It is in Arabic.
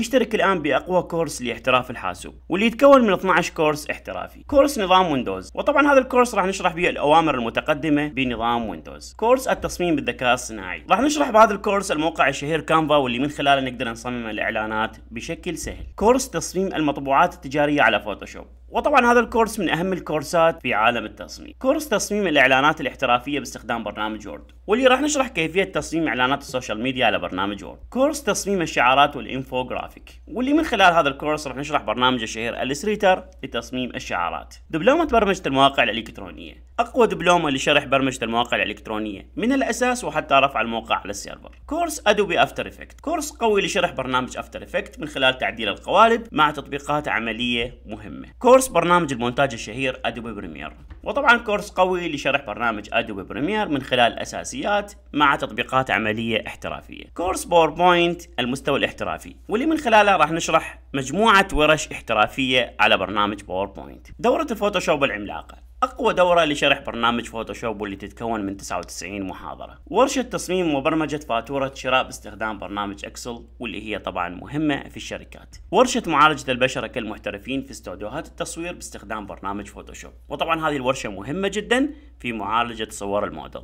اشترك الآن بأقوى كورس لاحتراف الحاسوب واللي يتكون من 12 كورس احترافي كورس نظام ويندوز وطبعا هذا الكورس راح نشرح به الأوامر المتقدمة بنظام ويندوز كورس التصميم بالذكاء الصناعي راح نشرح بهذا الكورس الموقع الشهير كانفا واللي من خلاله نقدر نصمم الإعلانات بشكل سهل كورس تصميم المطبوعات التجارية على فوتوشوب وطبعا هذا الكورس من اهم الكورسات في عالم التصميم كورس تصميم الاعلانات الاحترافيه باستخدام برنامج وورد واللي راح نشرح كيفيه تصميم اعلانات السوشيال ميديا على برنامج وورد كورس تصميم الشعارات والانفوجرافي جرافيك واللي من خلال هذا الكورس راح نشرح برنامج الشهير الستريتر لتصميم الشعارات دبلومة برمجة المواقع الإلكترونية أقوى دبلومة لشرح برمجة المواقع الإلكترونية من الأساس وحتى رفع الموقع على السيرفر كورس أدوبي أفتر إفكت كورس قوي لشرح برنامج أفتر إفكت من خلال تعديل القوالب مع تطبيقات عملية مهمة كورس برنامج المونتاج الشهير أدوبي بريمير وطبعا كورس قوي لشرح برنامج ادوبي بريمير من خلال اساسيات مع تطبيقات عمليه احترافيه كورس باوربوينت المستوى الاحترافي واللي من خلاله راح نشرح مجموعه ورش احترافيه على برنامج باوربوينت دوره الفوتوشوب العملاقه أقوى دورة لشرح برنامج فوتوشوب واللي تتكون من 99 محاضرة ورشة تصميم وبرمجة فاتورة شراء باستخدام برنامج أكسل واللي هي طبعا مهمة في الشركات ورشة معالجة البشرة كالمحترفين في استوديوهات التصوير باستخدام برنامج فوتوشوب وطبعا هذه الورشة مهمة جدا في معالجة صور الموديل